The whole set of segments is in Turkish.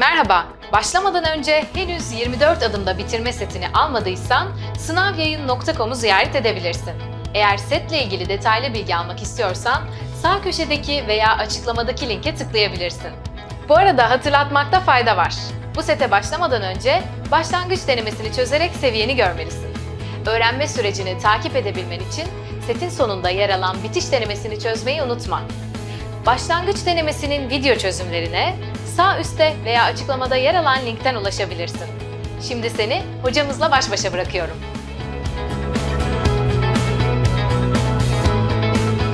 Merhaba, başlamadan önce henüz 24 adımda bitirme setini almadıysan sınavyayın.com'u ziyaret edebilirsin. Eğer setle ilgili detaylı bilgi almak istiyorsan sağ köşedeki veya açıklamadaki linke tıklayabilirsin. Bu arada hatırlatmakta fayda var. Bu sete başlamadan önce başlangıç denemesini çözerek seviyeni görmelisin. Öğrenme sürecini takip edebilmen için setin sonunda yer alan bitiş denemesini çözmeyi unutma. Başlangıç denemesinin video çözümlerine sağ üstte veya açıklamada yer alan linkten ulaşabilirsin. Şimdi seni hocamızla baş başa bırakıyorum.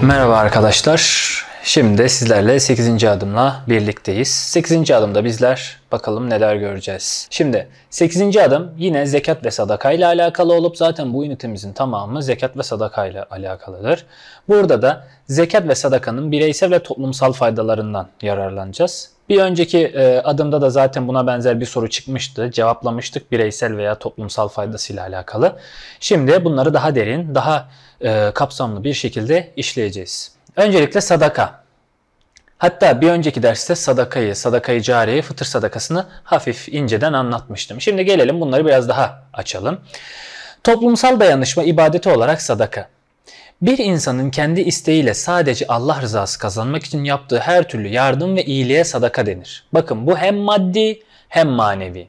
Merhaba arkadaşlar. Şimdi sizlerle 8. adımla birlikteyiz. 8. adımda bizler bakalım neler göreceğiz. Şimdi 8. adım yine zekat ve sadaka ile alakalı olup zaten bu ünitemizin tamamı zekat ve sadaka ile alakalıdır. Burada da zekat ve sadakanın bireysel ve toplumsal faydalarından yararlanacağız. Bir önceki e, adımda da zaten buna benzer bir soru çıkmıştı. Cevaplamıştık bireysel veya toplumsal faydasıyla alakalı. Şimdi bunları daha derin, daha e, kapsamlı bir şekilde işleyeceğiz. Öncelikle sadaka. Hatta bir önceki derste sadakayı, sadakayı cariyeyi, fıtır sadakasını hafif inceden anlatmıştım. Şimdi gelelim bunları biraz daha açalım. Toplumsal dayanışma ibadeti olarak sadaka. Bir insanın kendi isteğiyle sadece Allah rızası kazanmak için yaptığı her türlü yardım ve iyiliğe sadaka denir. Bakın bu hem maddi hem manevi.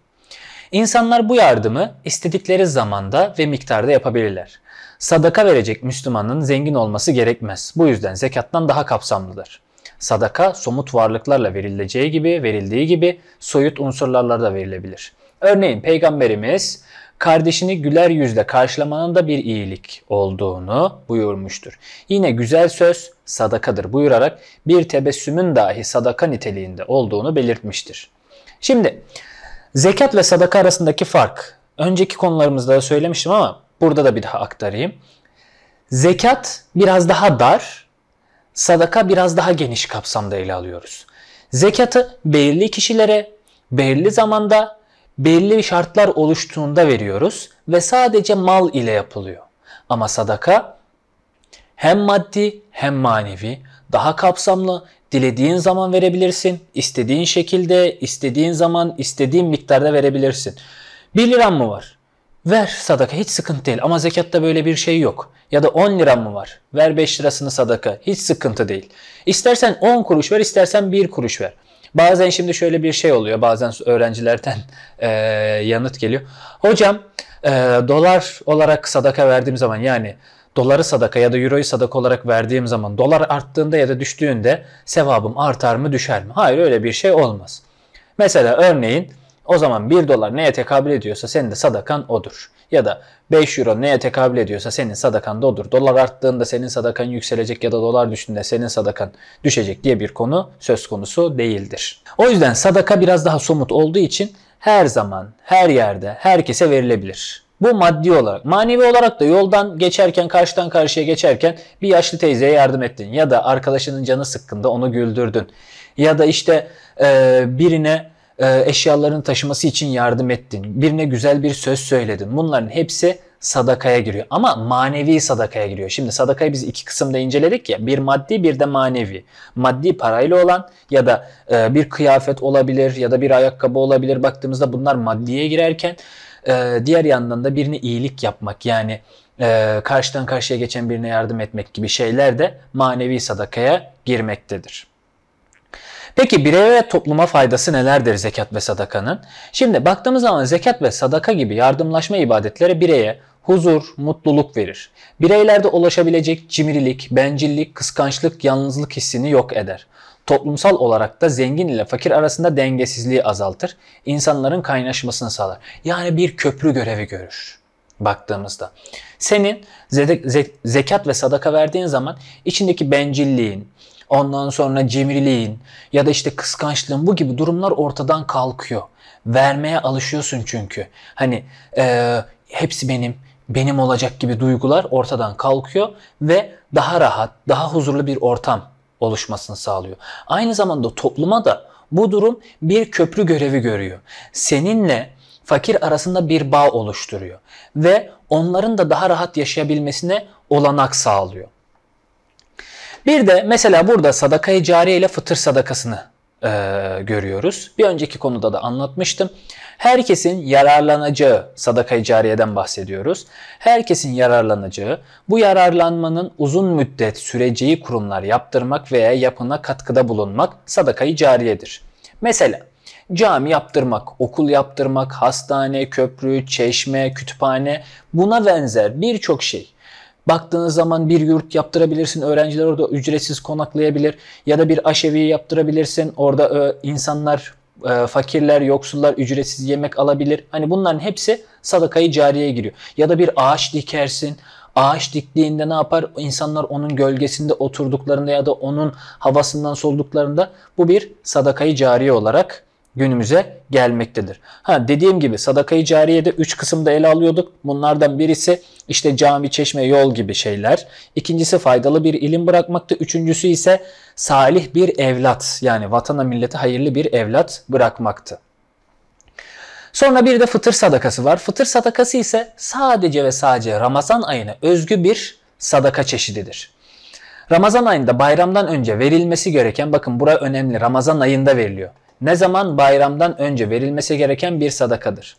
İnsanlar bu yardımı istedikleri zamanda ve miktarda yapabilirler. Sadaka verecek Müslümanın zengin olması gerekmez. Bu yüzden zekattan daha kapsamlıdır. Sadaka somut varlıklarla verileceği gibi, verildiği gibi soyut unsurlarla da verilebilir. Örneğin Peygamberimiz kardeşini güler yüzle karşılamanın da bir iyilik olduğunu buyurmuştur. Yine güzel söz sadakadır buyurarak bir tebessümün dahi sadaka niteliğinde olduğunu belirtmiştir. Şimdi Zekat ve sadaka arasındaki fark. Önceki konularımızda da söylemiştim ama burada da bir daha aktarayım. Zekat biraz daha dar, sadaka biraz daha geniş kapsamda ele alıyoruz. Zekatı belirli kişilere, belirli zamanda, belirli şartlar oluştuğunda veriyoruz ve sadece mal ile yapılıyor. Ama sadaka hem maddi hem manevi, daha kapsamlı, Dilediğin zaman verebilirsin. istediğin şekilde, istediğin zaman, istediğin miktarda verebilirsin. 1 liran mı var? Ver sadaka hiç sıkıntı değil ama zekatta böyle bir şey yok. Ya da 10 liran mı var? Ver 5 lirasını sadaka hiç sıkıntı değil. İstersen 10 kuruş ver istersen 1 kuruş ver. Bazen şimdi şöyle bir şey oluyor bazen öğrencilerden e, yanıt geliyor. Hocam e, dolar olarak sadaka verdiğim zaman yani doları sadaka ya da euroyu sadaka olarak verdiğim zaman dolar arttığında ya da düştüğünde sevabım artar mı düşer mi? Hayır öyle bir şey olmaz. Mesela örneğin o zaman 1 dolar neye tekabül ediyorsa senin de sadakan odur. Ya da 5 euro neye tekabül ediyorsa senin sadakan da odur. Dolar arttığında senin sadakan yükselecek ya da dolar düştüğünde senin sadakan düşecek diye bir konu söz konusu değildir. O yüzden sadaka biraz daha somut olduğu için her zaman, her yerde, herkese verilebilir. Bu maddi olarak. Manevi olarak da yoldan geçerken, karşıdan karşıya geçerken bir yaşlı teyzeye yardım ettin. Ya da arkadaşının canı sıkkında onu güldürdün. Ya da işte e, birine e, eşyaların taşıması için yardım ettin. Birine güzel bir söz söyledin. Bunların hepsi sadakaya giriyor. Ama manevi sadakaya giriyor. Şimdi sadakayı biz iki kısımda inceledik ya. Bir maddi bir de manevi. Maddi parayla olan ya da e, bir kıyafet olabilir ya da bir ayakkabı olabilir. Baktığımızda bunlar maddiye girerken ee, diğer yandan da birine iyilik yapmak yani e, karşıdan karşıya geçen birine yardım etmek gibi şeyler de manevi sadakaya girmektedir. Peki bireye ve topluma faydası nelerdir zekat ve sadakanın? Şimdi baktığımız zaman zekat ve sadaka gibi yardımlaşma ibadetleri bireye huzur, mutluluk verir. Bireylerde ulaşabilecek cimrilik, bencillik, kıskançlık, yalnızlık hissini yok eder toplumsal olarak da zengin ile fakir arasında dengesizliği azaltır, insanların kaynaşmasını sağlar. Yani bir köprü görevi görür baktığımızda. Senin zekat ve sadaka verdiğin zaman içindeki bencilliğin, ondan sonra cimriliğin ya da işte kıskançlığın bu gibi durumlar ortadan kalkıyor. Vermeye alışıyorsun çünkü. Hani e, hepsi benim, benim olacak gibi duygular ortadan kalkıyor ve daha rahat, daha huzurlu bir ortam oluşmasını sağlıyor. Aynı zamanda topluma da bu durum bir köprü görevi görüyor. Seninle fakir arasında bir bağ oluşturuyor ve onların da daha rahat yaşayabilmesine olanak sağlıyor. Bir de mesela burada sadakayı cariye ile fıtır sadakasını e, görüyoruz. Bir önceki konuda da anlatmıştım. Herkesin yararlanacağı, sadaka-i cariyeden bahsediyoruz. Herkesin yararlanacağı, bu yararlanmanın uzun müddet süreceği kurumlar yaptırmak veya yapına katkıda bulunmak sadaka-i cariyedir. Mesela cami yaptırmak, okul yaptırmak, hastane, köprü, çeşme, kütüphane buna benzer birçok şey. Baktığınız zaman bir yurt yaptırabilirsin. Öğrenciler orada ücretsiz konaklayabilir. Ya da bir aşevi yaptırabilirsin. Orada e, insanlar e, fakirler, yoksullar ücretsiz yemek alabilir. Hani bunların hepsi sadakayı cariye giriyor. Ya da bir ağaç dikersin. Ağaç diktiğinde ne yapar? İnsanlar onun gölgesinde oturduklarında ya da onun havasından solduklarında bu bir sadakayı cariye olarak günümüze gelmektedir. Ha dediğim gibi sadakayı cariyede 3 kısımda ele alıyorduk. Bunlardan birisi işte cami, çeşme, yol gibi şeyler. İkincisi faydalı bir ilim bırakmakta. Üçüncüsü ise salih bir evlat yani vatana millete hayırlı bir evlat bırakmaktı. Sonra bir de fıtır sadakası var. Fıtır sadakası ise sadece ve sadece Ramazan ayına özgü bir sadaka çeşididir. Ramazan ayında bayramdan önce verilmesi gereken bakın bura önemli Ramazan ayında veriliyor ne zaman bayramdan önce verilmesi gereken bir sadakadır.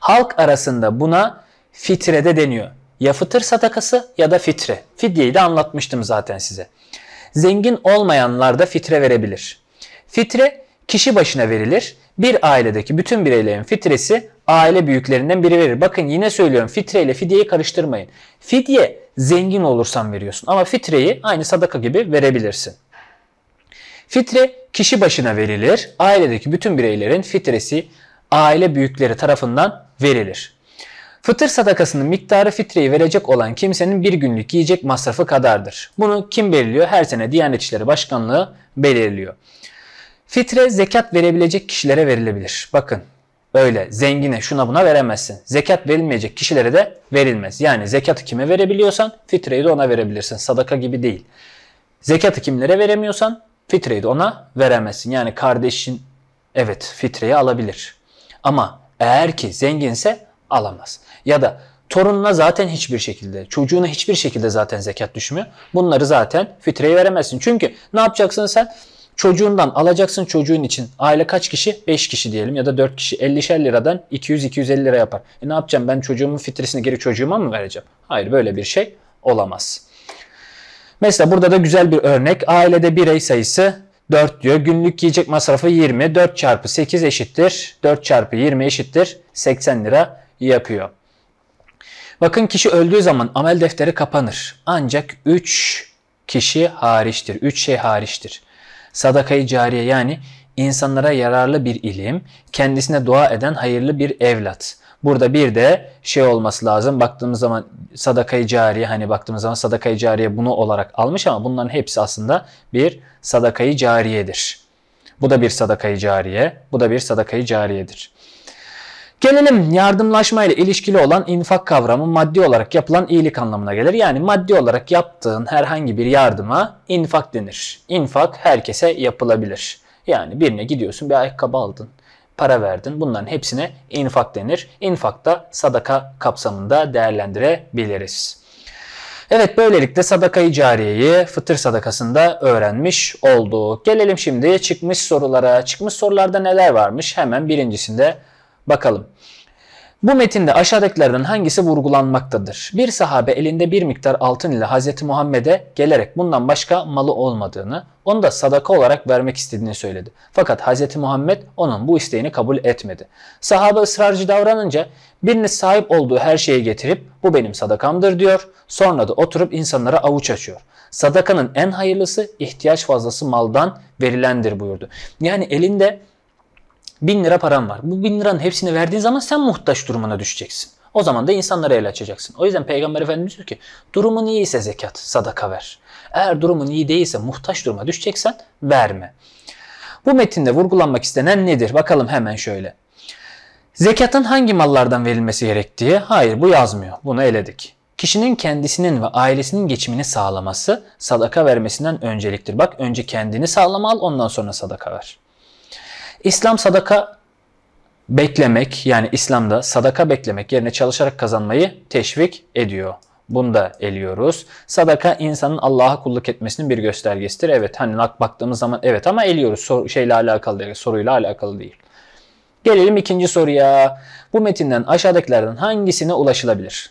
Halk arasında buna fitre de deniyor. Ya fıtır sadakası ya da fitre. Fidyeyi de anlatmıştım zaten size. Zengin olmayanlar da fitre verebilir. Fitre kişi başına verilir. Bir ailedeki bütün bireylerin fitresi aile büyüklerinden biri verir. Bakın yine söylüyorum fitre ile fidyeyi karıştırmayın. Fidye zengin olursan veriyorsun ama fitreyi aynı sadaka gibi verebilirsin. Fitre kişi başına verilir. Ailedeki bütün bireylerin fitresi aile büyükleri tarafından verilir. Fıtır sadakasının miktarı fitreyi verecek olan kimsenin bir günlük yiyecek masrafı kadardır. Bunu kim belirliyor? Her sene Diyanet İşleri Başkanlığı belirliyor. Fitre zekat verebilecek kişilere verilebilir. Bakın öyle zengine şuna buna veremezsin. Zekat verilmeyecek kişilere de verilmez. Yani zekatı kime verebiliyorsan fitreyi de ona verebilirsin. Sadaka gibi değil. Zekatı kimlere veremiyorsan fitreyi de ona veremezsin. Yani kardeşin evet fitreyi alabilir. Ama eğer ki zenginse alamaz. Ya da torununa zaten hiçbir şekilde, çocuğuna hiçbir şekilde zaten zekat düşmüyor. Bunları zaten fitreye veremezsin. Çünkü ne yapacaksın sen? Çocuğundan alacaksın çocuğun için. Aile kaç kişi? 5 kişi diyelim ya da 4 kişi. 50'şer liradan 200-250 lira yapar. E ne yapacağım ben çocuğumun fitresini geri çocuğuma mı vereceğim? Hayır böyle bir şey olamaz. Mesela burada da güzel bir örnek. Ailede birey sayısı 4 diyor. Günlük yiyecek masrafı 20. 4 çarpı 8 eşittir. 4 çarpı 20 eşittir. 80 lira yapıyor. Bakın kişi öldüğü zaman amel defteri kapanır. Ancak 3 kişi hariçtir. 3 şey hariçtir. Sadakayı cariye yani insanlara yararlı bir ilim, kendisine dua eden hayırlı bir evlat. Burada bir de şey olması lazım. Baktığımız zaman sadakayı cariye hani baktığımız zaman sadakayı cariye bunu olarak almış ama bunların hepsi aslında bir sadakayı cariyedir. Bu da bir sadakayı cariye, bu da bir sadakayı cariyedir. Gelelim yardımlaşma ile ilişkili olan infak kavramı maddi olarak yapılan iyilik anlamına gelir. Yani maddi olarak yaptığın herhangi bir yardıma infak denir. İnfak herkese yapılabilir. Yani birine gidiyorsun bir ayakkabı aldın para verdin. Bunların hepsine infak denir. İnfak da sadaka kapsamında değerlendirebiliriz. Evet böylelikle sadakayı cariyeyi fıtır sadakasında öğrenmiş oldu. Gelelim şimdi çıkmış sorulara. Çıkmış sorularda neler varmış? Hemen birincisinde bakalım. Bu metinde aşağıdakilerden hangisi vurgulanmaktadır? Bir sahabe elinde bir miktar altın ile Hz. Muhammed'e gelerek bundan başka malı olmadığını, onu da sadaka olarak vermek istediğini söyledi. Fakat Hz. Muhammed onun bu isteğini kabul etmedi. Sahabe ısrarcı davranınca birini sahip olduğu her şeyi getirip bu benim sadakamdır diyor. Sonra da oturup insanlara avuç açıyor. Sadakanın en hayırlısı ihtiyaç fazlası maldan verilendir buyurdu. Yani elinde Bin lira param var. Bu bin liranın hepsini verdiğin zaman sen muhtaç durumuna düşeceksin. O zaman da insanlara el açacaksın. O yüzden Peygamber Efendimiz diyor ki durumun iyiyse zekat, sadaka ver. Eğer durumun iyi değilse muhtaç duruma düşeceksen verme. Bu metinde vurgulanmak istenen nedir? Bakalım hemen şöyle. Zekatın hangi mallardan verilmesi gerektiği? Hayır bu yazmıyor. Bunu eledik. Kişinin kendisinin ve ailesinin geçimini sağlaması sadaka vermesinden önceliktir. Bak önce kendini sağlama al ondan sonra sadaka ver. İslam sadaka beklemek yani İslam'da sadaka beklemek yerine çalışarak kazanmayı teşvik ediyor. Bunu da eliyoruz. Sadaka insanın Allah'a kulluk etmesinin bir göstergesidir. Evet hani baktığımız zaman evet ama eliyoruz. Sor, şeyle alakalı değil, soruyla alakalı değil. Gelelim ikinci soruya. Bu metinden aşağıdakilerden hangisine ulaşılabilir?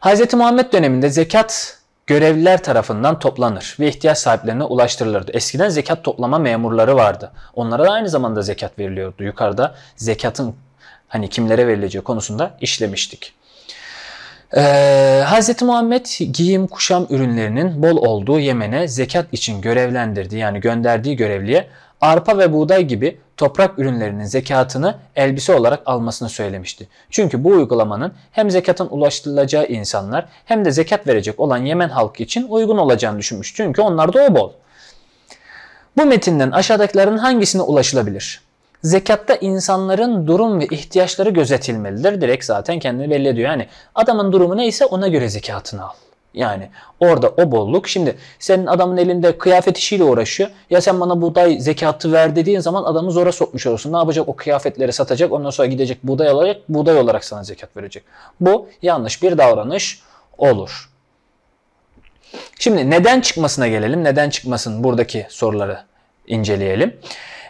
Hz. Muhammed döneminde zekat görevliler tarafından toplanır ve ihtiyaç sahiplerine ulaştırılırdı. Eskiden zekat toplama memurları vardı. Onlara da aynı zamanda zekat veriliyordu. Yukarıda zekatın hani kimlere verileceği konusunda işlemiştik. Ee, Hz. Muhammed giyim kuşam ürünlerinin bol olduğu Yemen'e zekat için görevlendirdiği yani gönderdiği görevliye arpa ve buğday gibi toprak ürünlerinin zekatını elbise olarak almasını söylemişti. Çünkü bu uygulamanın hem zekatın ulaştırılacağı insanlar hem de zekat verecek olan Yemen halkı için uygun olacağını düşünmüş. Çünkü onlarda o bol. Bu metinden aşağıdakilerin hangisine ulaşılabilir? Zekatta insanların durum ve ihtiyaçları gözetilmelidir. Direkt zaten kendini belli ediyor. Yani adamın durumu neyse ona göre zekatını al. Yani orada o bolluk. Şimdi senin adamın elinde kıyafet işiyle uğraşıyor. Ya sen bana buğday zekatı ver dediğin zaman adamı zora sokmuş olursun. Ne yapacak? O kıyafetleri satacak. Ondan sonra gidecek buğday alacak. Buğday olarak sana zekat verecek. Bu yanlış bir davranış olur. Şimdi neden çıkmasına gelelim. Neden çıkmasın buradaki soruları inceleyelim.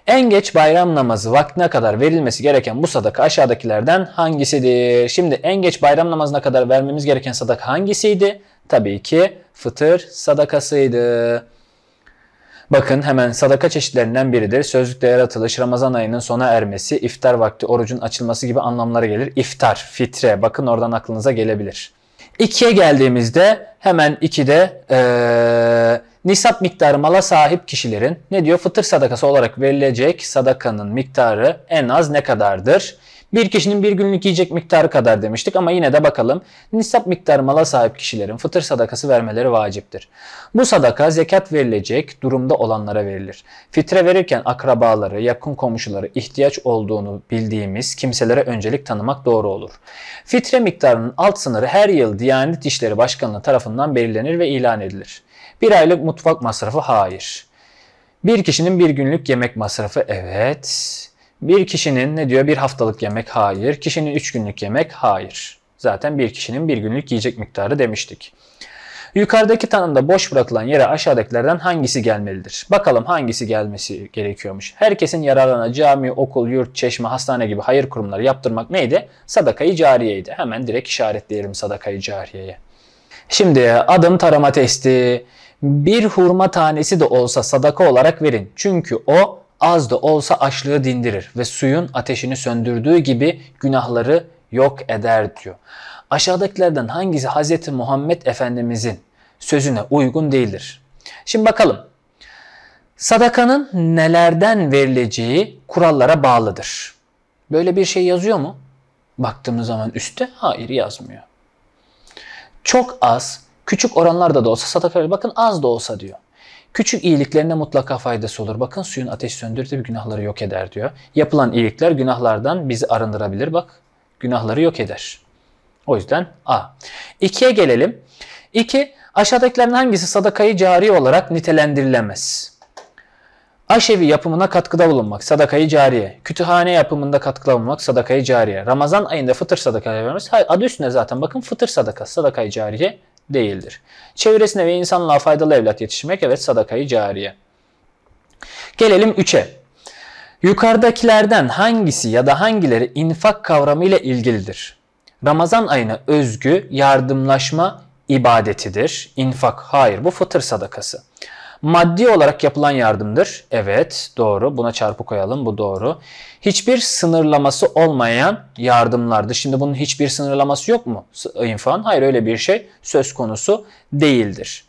En geç bayram namazı vaktine kadar verilmesi gereken bu sadaka aşağıdakilerden hangisidir? Şimdi en geç bayram namazına kadar vermemiz gereken sadaka hangisiydi? Tabii ki fıtır sadakasıydı. Bakın hemen sadaka çeşitlerinden biridir. Sözlükte yaratılış, Ramazan ayının sona ermesi, iftar vakti, orucun açılması gibi anlamlara gelir. İftar, fitre bakın oradan aklınıza gelebilir. İkiye geldiğimizde hemen 2'de ee, nisap miktarı mala sahip kişilerin ne diyor? Fıtır sadakası olarak verilecek sadakanın miktarı en az ne kadardır? Bir kişinin bir günlük yiyecek miktarı kadar demiştik ama yine de bakalım. Nisap miktarı mala sahip kişilerin fıtır sadakası vermeleri vaciptir. Bu sadaka zekat verilecek durumda olanlara verilir. Fitre verirken akrabaları, yakın komşuları ihtiyaç olduğunu bildiğimiz kimselere öncelik tanımak doğru olur. Fitre miktarının alt sınırı her yıl Diyanet İşleri Başkanlığı tarafından belirlenir ve ilan edilir. Bir aylık mutfak masrafı hayır. Bir kişinin bir günlük yemek masrafı evet. Bir kişinin ne diyor? Bir haftalık yemek? Hayır. Kişinin üç günlük yemek? Hayır. Zaten bir kişinin bir günlük yiyecek miktarı demiştik. Yukarıdaki tanımda boş bırakılan yere aşağıdakilerden hangisi gelmelidir? Bakalım hangisi gelmesi gerekiyormuş. Herkesin yararına cami, okul, yurt, çeşme, hastane gibi hayır kurumları yaptırmak neydi? Sadakayı cariyeydi. Hemen direkt işaretleyelim sadakayı cariyeye. Şimdi adım tarama testi. Bir hurma tanesi de olsa sadaka olarak verin. Çünkü o az da olsa açlığı dindirir ve suyun ateşini söndürdüğü gibi günahları yok eder diyor. Aşağıdakilerden hangisi Hz. Muhammed Efendimizin sözüne uygun değildir? Şimdi bakalım. Sadakanın nelerden verileceği kurallara bağlıdır. Böyle bir şey yazıyor mu? Baktığımız zaman üstte hayır yazmıyor. Çok az, küçük oranlarda da olsa sadakaları bakın az da olsa diyor. Küçük iyiliklerine mutlaka faydası olur. Bakın suyun ateş söndürdüğü günahları yok eder diyor. Yapılan iyilikler günahlardan bizi arındırabilir. Bak günahları yok eder. O yüzden A. İkiye gelelim. İki Aşağıdakilerin hangisi sadakayı cari olarak nitelendirilemez? Aşevi yapımına katkıda bulunmak, sadakayı cariye. Kütühane yapımında katkıda bulunmak, sadakayı cariye. Ramazan ayında fıtır sadakayı vermemiz. Adı üstünde zaten bakın fıtır sadakası, sadakayı cariye değildir. Çevresine ve insanlığa faydalı evlat yetişmek evet sadakayı cariye. Gelelim 3'e. Yukarıdakilerden hangisi ya da hangileri infak kavramı ile ilgilidir? Ramazan ayına özgü yardımlaşma ibadetidir. İnfak hayır bu fıtır sadakası. Maddi olarak yapılan yardımdır. Evet doğru buna çarpı koyalım bu doğru. Hiçbir sınırlaması olmayan yardımlardır. Şimdi bunun hiçbir sınırlaması yok mu infan? Hayır öyle bir şey söz konusu değildir.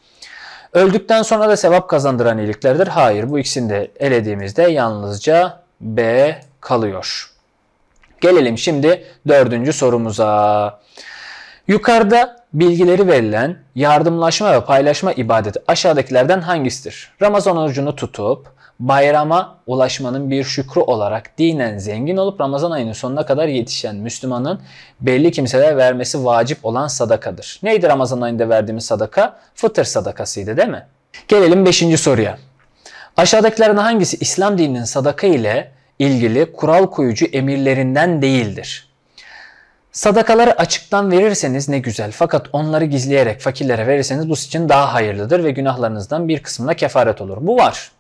Öldükten sonra da sevap kazandıran iyiliklerdir. Hayır bu ikisini de elediğimizde yalnızca B kalıyor. Gelelim şimdi dördüncü sorumuza. Yukarıda bilgileri verilen yardımlaşma ve paylaşma ibadeti aşağıdakilerden hangisidir? Ramazan orucunu tutup bayrama ulaşmanın bir şükrü olarak dinen zengin olup Ramazan ayının sonuna kadar yetişen Müslümanın belli kimseler vermesi vacip olan sadakadır. Neydi Ramazan ayında verdiğimiz sadaka? Fıtır sadakasıydı değil mi? Gelelim 5. soruya. Aşağıdakilerden hangisi İslam dininin sadaka ile ilgili kural koyucu emirlerinden değildir? Sadakaları açıktan verirseniz ne güzel fakat onları gizleyerek fakirlere verirseniz bu sizin daha hayırlıdır ve günahlarınızdan bir kısmına kefaret olur. Bu var.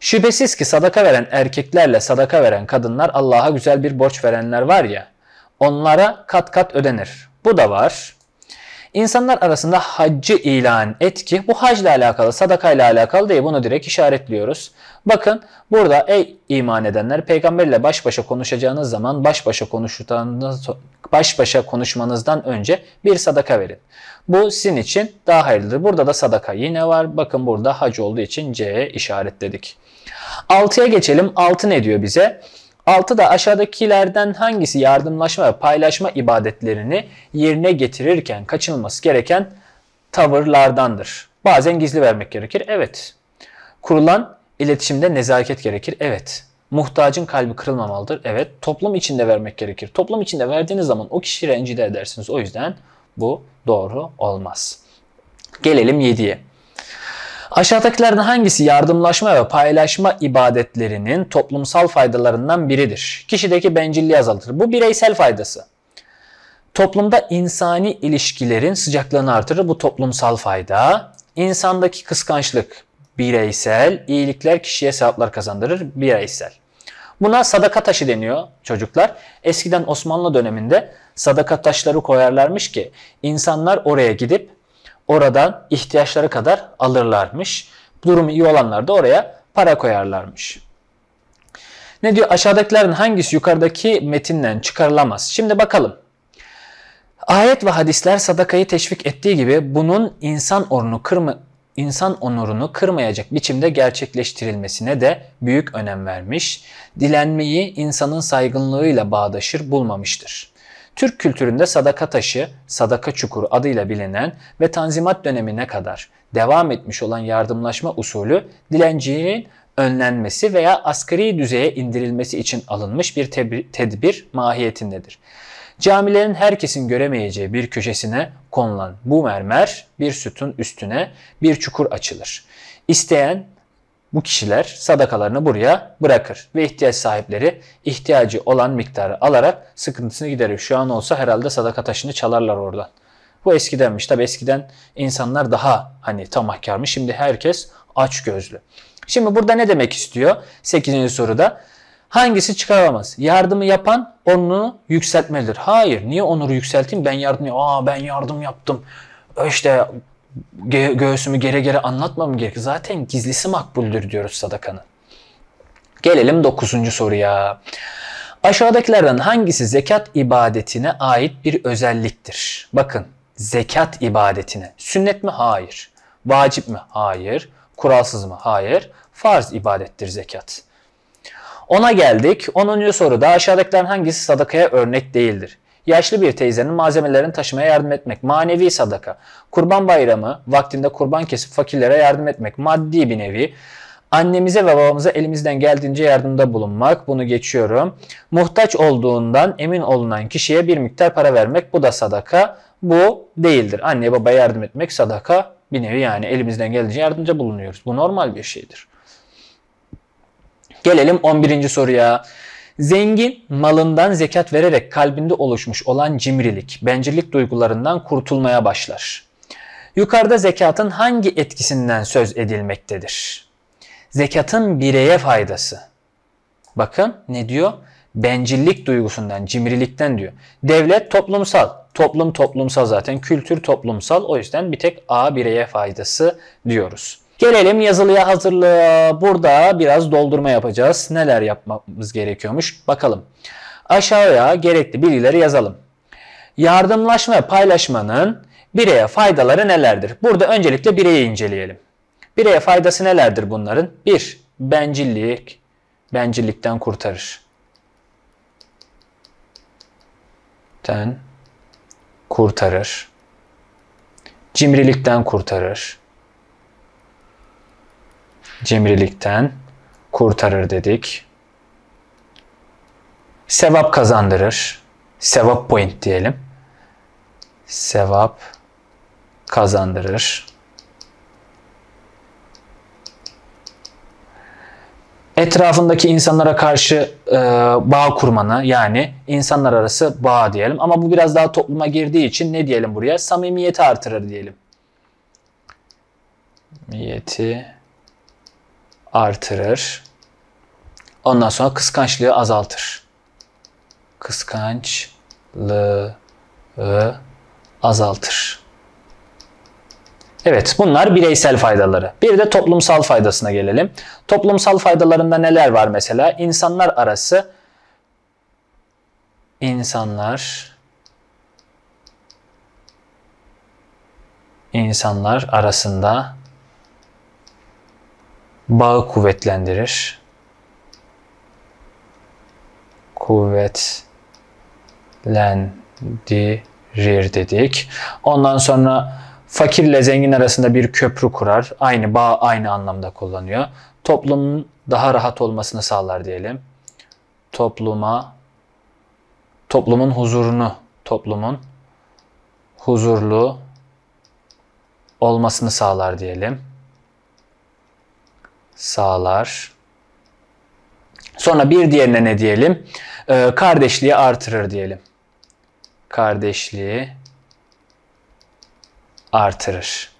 Şüphesiz ki sadaka veren erkeklerle sadaka veren kadınlar Allah'a güzel bir borç verenler var ya onlara kat kat ödenir. Bu da var. İnsanlar arasında haccı ilan et ki bu hacla alakalı, sadakayla alakalı değil. Bunu direkt işaretliyoruz. Bakın burada ey iman edenler peygamberle baş başa konuşacağınız zaman baş başa konuştanız baş başa konuşmanızdan önce bir sadaka verin. Bu sizin için daha hayırlıdır. Burada da sadaka yine var. Bakın burada hac olduğu için C'ye işaretledik. 6'ya geçelim. 6 ne diyor bize? 6 da aşağıdakilerden hangisi yardımlaşma ve paylaşma ibadetlerini yerine getirirken kaçınılması gereken tavırlardandır? Bazen gizli vermek gerekir. Evet. Kurulan iletişimde nezaket gerekir. Evet. Muhtacın kalbi kırılmamalıdır. Evet. Toplum içinde vermek gerekir. Toplum içinde verdiğiniz zaman o kişiyi rencide edersiniz. O yüzden bu doğru olmaz. Gelelim 7'ye. Aşağıdakilerden hangisi yardımlaşma ve paylaşma ibadetlerinin toplumsal faydalarından biridir? Kişideki bencilliği azaltır. Bu bireysel faydası. Toplumda insani ilişkilerin sıcaklığını artırır. Bu toplumsal fayda. İnsandaki kıskançlık bireysel. iyilikler kişiye sevaplar kazandırır. Bireysel. Buna sadaka taşı deniyor çocuklar. Eskiden Osmanlı döneminde sadaka taşları koyarlarmış ki insanlar oraya gidip oradan ihtiyaçları kadar alırlarmış. Durumu iyi olanlar da oraya para koyarlarmış. Ne diyor? Aşağıdakilerin hangisi yukarıdaki metinden çıkarılamaz? Şimdi bakalım. Ayet ve hadisler sadakayı teşvik ettiği gibi bunun insan onurunu, kırma, insan onurunu kırmayacak biçimde gerçekleştirilmesine de büyük önem vermiş. Dilenmeyi insanın saygınlığıyla bağdaşır bulmamıştır. Türk kültüründe sadaka taşı, sadaka çukuru adıyla bilinen ve Tanzimat dönemine kadar devam etmiş olan yardımlaşma usulü dilencinin önlenmesi veya asgari düzeye indirilmesi için alınmış bir tedbir mahiyetindedir. Camilerin herkesin göremeyeceği bir köşesine konulan bu mermer bir sütun üstüne bir çukur açılır. İsteyen bu kişiler sadakalarını buraya bırakır ve ihtiyaç sahipleri ihtiyacı olan miktarı alarak sıkıntısını giderir. Şu an olsa herhalde sadaka taşını çalarlar oradan. Bu eskidenmiş. Tabi eskiden insanlar daha hani tamahkarmış. Şimdi herkes aç gözlü. Şimdi burada ne demek istiyor? 8. soruda hangisi çıkaramaz? Yardımı yapan onu yükseltmelidir. Hayır. Niye onuru yükselteyim? Ben yardım Aa ben yardım yaptım. İşte Ge- göğsümü gere gere anlatmam gerek. Zaten gizlisi makbuldür diyoruz sadakanın. Gelelim dokuzuncu soruya. Aşağıdakilerden hangisi zekat ibadetine ait bir özelliktir? Bakın zekat ibadetine. Sünnet mi? Hayır. Vacip mi? Hayır. Kuralsız mı? Hayır. Farz ibadettir zekat. Ona geldik. 10. soruda aşağıdakilerden hangisi sadakaya örnek değildir? yaşlı bir teyzenin malzemelerini taşımaya yardım etmek, manevi sadaka, kurban bayramı vaktinde kurban kesip fakirlere yardım etmek, maddi bir nevi, annemize ve babamıza elimizden geldiğince yardımda bulunmak, bunu geçiyorum. Muhtaç olduğundan emin olunan kişiye bir miktar para vermek, bu da sadaka, bu değildir. Anne baba yardım etmek sadaka bir nevi yani elimizden geldiğince yardımcı bulunuyoruz. Bu normal bir şeydir. Gelelim 11. soruya. Zengin malından zekat vererek kalbinde oluşmuş olan cimrilik, bencillik duygularından kurtulmaya başlar. Yukarıda zekatın hangi etkisinden söz edilmektedir? Zekatın bireye faydası. Bakın ne diyor? Bencillik duygusundan, cimrilikten diyor. Devlet toplumsal, toplum toplumsal zaten, kültür toplumsal. O yüzden bir tek A bireye faydası diyoruz. Gelelim yazılıya hazırlığa. Burada biraz doldurma yapacağız. Neler yapmamız gerekiyormuş bakalım. Aşağıya gerekli bilgileri yazalım. Yardımlaşma ve paylaşmanın bireye faydaları nelerdir? Burada öncelikle bireyi inceleyelim. Bireye faydası nelerdir bunların? 1. Bencillik. Bencillikten kurtarır. Ten kurtarır. Cimrilikten kurtarır cimrilikten kurtarır dedik. Sevap kazandırır. Sevap point diyelim. Sevap kazandırır. etrafındaki insanlara karşı e, bağ kurmanı yani insanlar arası bağ diyelim. Ama bu biraz daha topluma girdiği için ne diyelim buraya? Samimiyeti artırır diyelim. Samimiyeti artırır. Ondan sonra kıskançlığı azaltır. Kıskançlığı azaltır. Evet bunlar bireysel faydaları. Bir de toplumsal faydasına gelelim. Toplumsal faydalarında neler var mesela? İnsanlar arası insanlar insanlar arasında bağı kuvvetlendirir. Kuvvetlendirir dedik. Ondan sonra fakirle zengin arasında bir köprü kurar. Aynı bağ aynı anlamda kullanıyor. Toplumun daha rahat olmasını sağlar diyelim. Topluma toplumun huzurunu, toplumun huzurlu olmasını sağlar diyelim sağlar. Sonra bir diğerine ne diyelim? Ee, kardeşliği artırır diyelim. Kardeşliği artırır.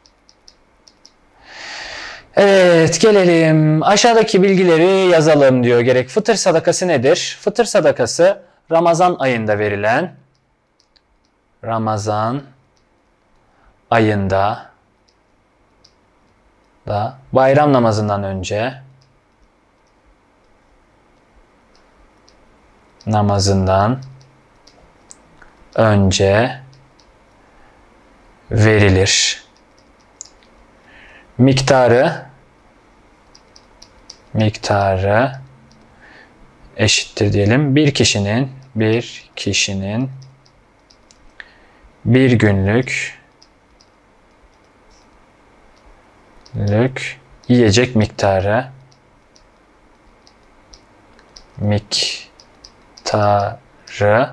Evet gelelim aşağıdaki bilgileri yazalım diyor. Gerek fıtır sadakası nedir? Fıtır sadakası Ramazan ayında verilen Ramazan ayında da bayram namazından önce namazından önce verilir. Miktarı miktarı eşittir diyelim. Bir kişinin bir kişinin bir günlük Lük yiyecek miktarı miktarı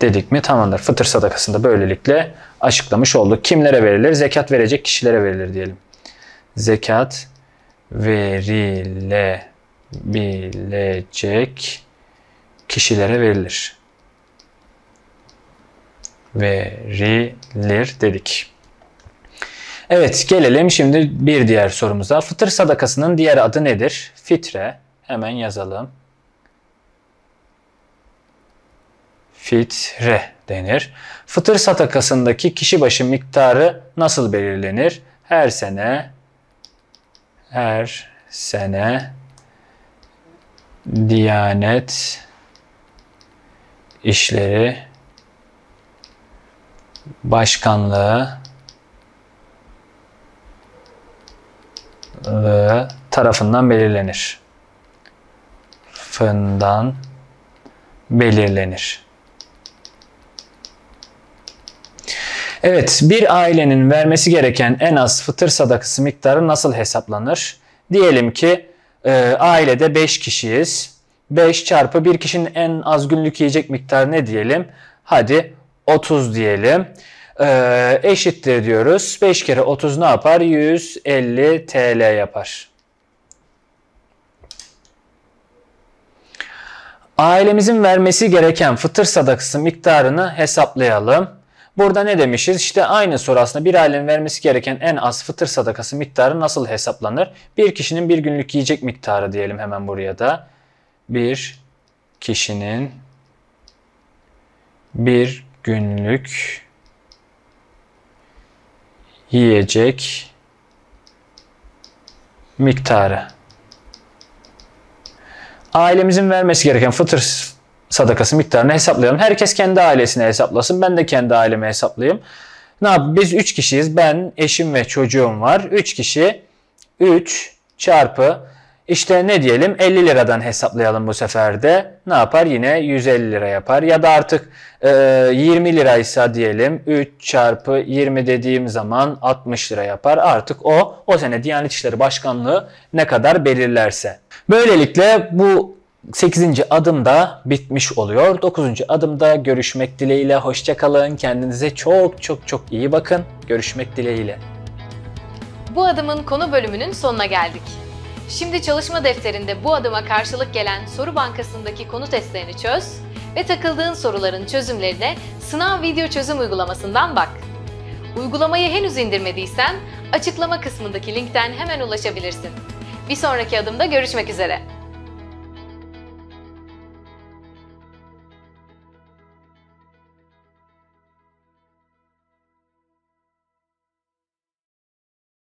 dedik mi tamamdır. Fıtır sadakasında böylelikle açıklamış olduk. Kimlere verilir? Zekat verecek kişilere verilir diyelim. Zekat verilebilecek kişilere verilir. Verilir dedik. Evet gelelim şimdi bir diğer sorumuza. Fıtır sadakasının diğer adı nedir? Fitre. Hemen yazalım. Fitre denir. Fıtır sadakasındaki kişi başı miktarı nasıl belirlenir? Her sene her sene Diyanet işleri Başkanlığı ve tarafından belirlenir. Fından belirlenir. Evet, bir ailenin vermesi gereken en az fıtır sadakası miktarı nasıl hesaplanır? Diyelim ki e, ailede 5 kişiyiz. 5 çarpı bir kişinin en az günlük yiyecek miktarı ne diyelim? Hadi 30 diyelim. Ee, eşittir diyoruz. 5 kere 30 ne yapar? 150 TL yapar. Ailemizin vermesi gereken fıtır sadakası miktarını hesaplayalım. Burada ne demişiz? İşte aynı soru aslında bir ailenin vermesi gereken en az fıtır sadakası miktarı nasıl hesaplanır? Bir kişinin bir günlük yiyecek miktarı diyelim hemen buraya da. Bir kişinin bir günlük yiyecek miktarı. Ailemizin vermesi gereken fıtır sadakası miktarını hesaplayalım. Herkes kendi ailesine hesaplasın. Ben de kendi aileme hesaplayayım. Ne yap? Biz 3 kişiyiz. Ben, eşim ve çocuğum var. 3 kişi 3 çarpı işte ne diyelim 50 liradan hesaplayalım bu sefer de. Ne yapar? Yine 150 lira yapar. Ya da artık e, 20 liraysa diyelim 3 çarpı 20 dediğim zaman 60 lira yapar. Artık o o sene Diyanet İşleri Başkanlığı ne kadar belirlerse. Böylelikle bu 8. adım da bitmiş oluyor. 9. adımda görüşmek dileğiyle. Hoşçakalın. Kendinize çok çok çok iyi bakın. Görüşmek dileğiyle. Bu adımın konu bölümünün sonuna geldik. Şimdi çalışma defterinde bu adıma karşılık gelen soru bankasındaki konu testlerini çöz ve takıldığın soruların çözümlerine sınav video çözüm uygulamasından bak. Uygulamayı henüz indirmediysen açıklama kısmındaki linkten hemen ulaşabilirsin. Bir sonraki adımda görüşmek üzere.